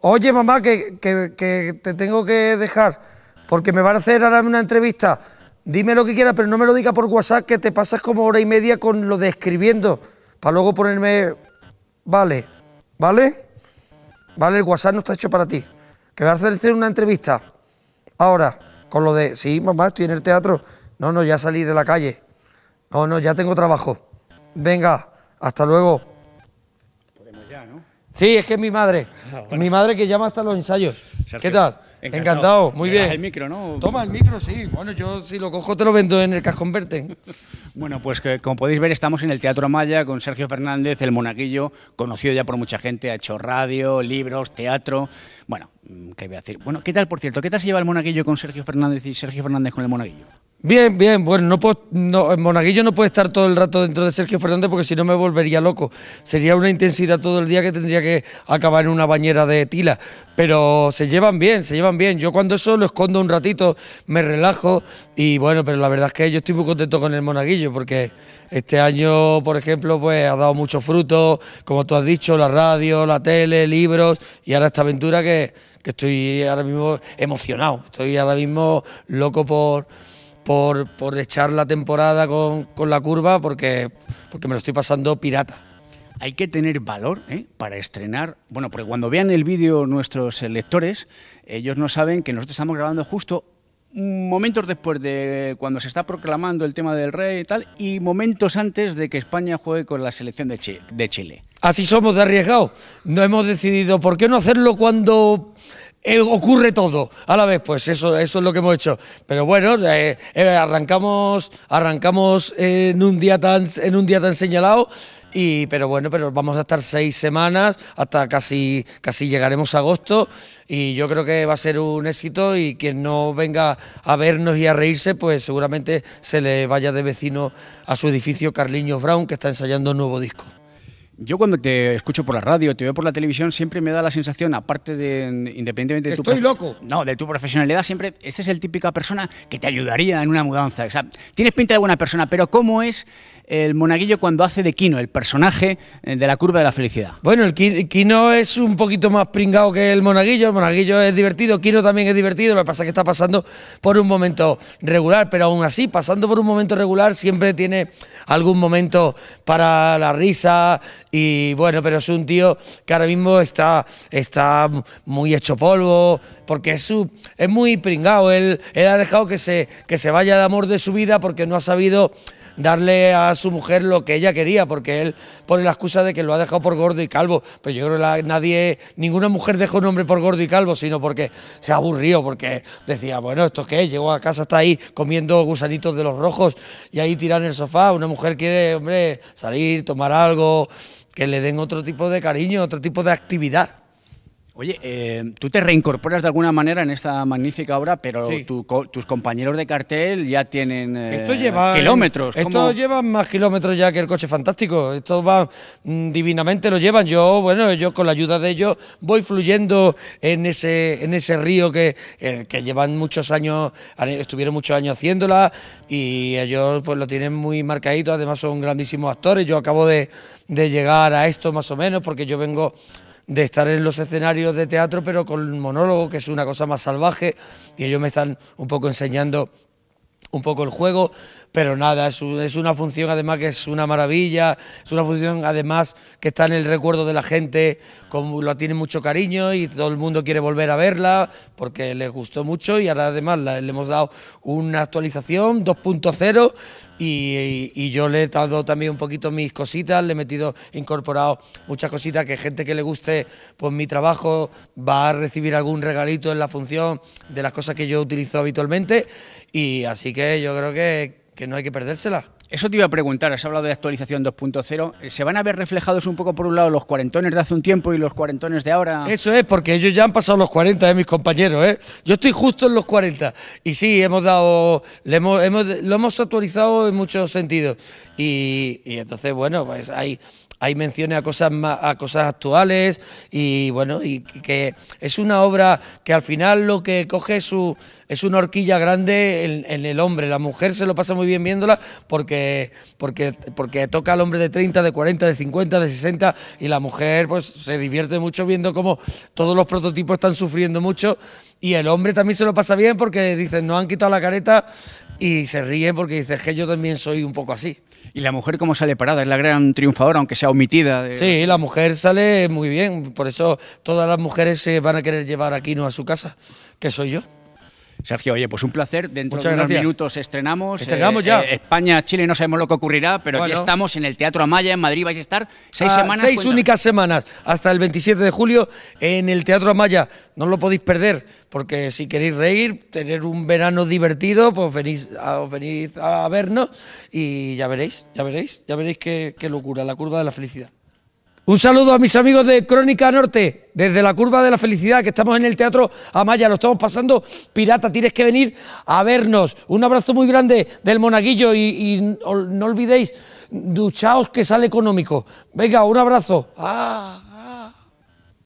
oye, mamá, que, te tengo que dejar, porque me van a hacer ahora una entrevista. Dime lo que quieras, pero no me lo digas por WhatsApp, que te pasas como hora y media con lo de escribiendo, para luego ponerme... Vale, ¿vale? Vale, el WhatsApp no está hecho para ti. Que me van a hacer una entrevista. Ahora, con lo de, sí, mamá, estoy en el teatro. No, no, ya salí de la calle. No, no, ya tengo trabajo. Venga, hasta luego. Sí, es que es mi madre. Ah, mi madre que llama hasta los ensayos. ¿Qué tal? Encantado, muy bien. el micro, ¿no? Toma el micro, sí. Bueno, yo si lo cojo te lo vendo en el Cascón bueno, pues que, como podéis ver estamos en el Teatro Maya con Sergio Fernández, el monaguillo, conocido ya por mucha gente, ha hecho radio, libros, teatro. Bueno, ¿qué voy a decir? Bueno, ¿qué tal, por cierto? ¿Qué tal se lleva el monaguillo con Sergio Fernández y Sergio Fernández con el monaguillo? Bien, bien, bueno, no no, Monaguillo no puede estar todo el rato dentro de Sergio Fernández porque si no me volvería loco. Sería una intensidad todo el día que tendría que acabar en una bañera de tila. Pero se llevan bien, se llevan bien. Yo cuando eso lo escondo un ratito, me relajo y bueno, pero la verdad es que yo estoy muy contento con el Monaguillo porque este año, por ejemplo, pues ha dado muchos frutos, como tú has dicho, la radio, la tele, libros y ahora esta aventura que estoy ahora mismo emocionado, estoy ahora mismo loco por por, echar la temporada con, la curva porque, porque me lo estoy pasando pirata. Hay que tener valor ¿eh? para estrenar. Bueno, porque cuando vean el vídeo nuestros electores, ellos no saben que nosotros estamos grabando justo momentos después de cuando se está proclamando el tema del rey y tal, y momentos antes de que España juegue con la selección de De Chile. Así somos de arriesgado. No hemos decidido por qué no hacerlo cuando eh, ocurre todo a la vez, pues eso, eso es lo que hemos hecho. Pero bueno, eh, eh, arrancamos, arrancamos en, un día tan, en un día tan señalado. Y, pero bueno, pero vamos a estar seis semanas hasta casi, casi llegaremos a agosto y yo creo que va a ser un éxito y quien no venga a vernos y a reírse, pues seguramente se le vaya de vecino a su edificio Carliños Brown que está ensayando un nuevo disco. Yo cuando te escucho por la radio, te veo por la televisión, siempre me da la sensación, aparte de independientemente de tu No, de tu profesionalidad, siempre este es el típica persona que te ayudaría en una mudanza. tienes pinta de buena persona, pero cómo es el monaguillo cuando hace de Kino, el personaje eh, de la curva de la felicidad? Bueno, el Kino es un poquito más pringado que el monaguillo, el monaguillo es divertido, Kino también es divertido, lo que pasa es que está pasando por un momento regular, pero aún así, pasando por un momento regular, siempre tiene algún momento para la risa y bueno, pero es un tío que ahora mismo está, está muy hecho polvo, porque es, su, es muy pringado, él, él ha dejado que se, que se vaya de amor de su vida porque no ha sabido darle a su mujer lo que ella quería, porque él pone la excusa de que lo ha dejado por gordo y calvo. Pero yo creo que nadie, ninguna mujer deja un hombre por gordo y calvo, sino porque se aburrió, porque decía, bueno, ¿esto qué Llegó a casa, está ahí comiendo gusanitos de los rojos y ahí tirado en el sofá. Una mujer quiere, hombre, salir, tomar algo, que le den otro tipo de cariño, otro tipo de actividad. Oye, eh, tú te reincorporas de alguna manera en esta magnífica obra, pero tus compañeros de cartel ya tienen eh, esto lleva, kilómetros. Esto llevan más kilómetros ya que el coche fantástico. Esto va mm, divinamente lo llevan. Yo, bueno, yo con la ayuda de ellos voy fluyendo en ese, en ese río que, que llevan muchos años, estuvieron muchos años haciéndola y ellos pues lo tienen muy marcadito. Además son grandísimos actores. Yo acabo de, de llegar a esto más o menos porque yo vengo de estar en los escenarios de teatro, pero con monólogo, que es una cosa más salvaje, y ellos me están un poco enseñando un poco el juego. Pero nada, es, una función además que es una maravilla, es una función además que está en el recuerdo de la gente, como la tiene mucho cariño y todo el mundo quiere volver a verla porque les gustó mucho y ahora además le hemos dado una actualización 2.0 y, yo le he dado también un poquito mis cositas, le he metido, incorporado muchas cositas que gente que le guste pues mi trabajo va a recibir algún regalito en la función de las cosas que yo utilizo habitualmente y así que yo creo que que no hay que perdérsela. Eso te iba a preguntar, has hablado de actualización 2.0. ¿Se van a ver reflejados un poco por un lado los cuarentones de hace un tiempo y los cuarentones de ahora? Eso es, porque ellos ya han pasado los 40, de ¿eh? mis compañeros. ¿eh? Yo estoy justo en los 40. Y sí, hemos dado, lo hemos actualizado en muchos sentidos. Y, entonces, bueno, pues hay, hay menciones a cosas a cosas actuales y bueno y que es una obra que al final lo que coge es, su, es una horquilla grande en, el hombre la mujer se lo pasa muy bien viéndola porque porque porque toca al hombre de 30 de 40 de 50 de 60 y la mujer pues se divierte mucho viendo cómo todos los prototipos están sufriendo mucho y el hombre también se lo pasa bien porque dicen, no han quitado la careta y se ríen porque dices que yo también soy un poco así. ¿Y la mujer cómo sale parada? Es la gran triunfadora, aunque sea omitida. Sí, la mujer sale muy bien. Por eso todas las mujeres se van a querer llevar aquí, no a su casa, que soy yo. Sergio, oye, pues un placer. Dentro de unos minutos estrenamos. Estrenamos eh, ya. Eh, España, Chile, no sabemos lo que ocurrirá, pero aquí estamos en el Teatro Amaya, en Madrid. Vais a estar seis ah, semanas. Seis únicas semanas, hasta el 27 de julio en el Teatro Amaya. No lo podéis perder, porque si queréis reír, tener un verano divertido, pues venís a, a vernos y ya veréis, ya veréis, ya veréis qué locura, la curva de la felicidad. Un saludo a mis amigos de Crónica Norte, desde la curva de la felicidad, que estamos en el Teatro Amaya, lo estamos pasando pirata, tienes que venir a vernos. Un abrazo muy grande del monaguillo y, no olvidéis, duchaos que sale económico. Venga, un abrazo. Ah.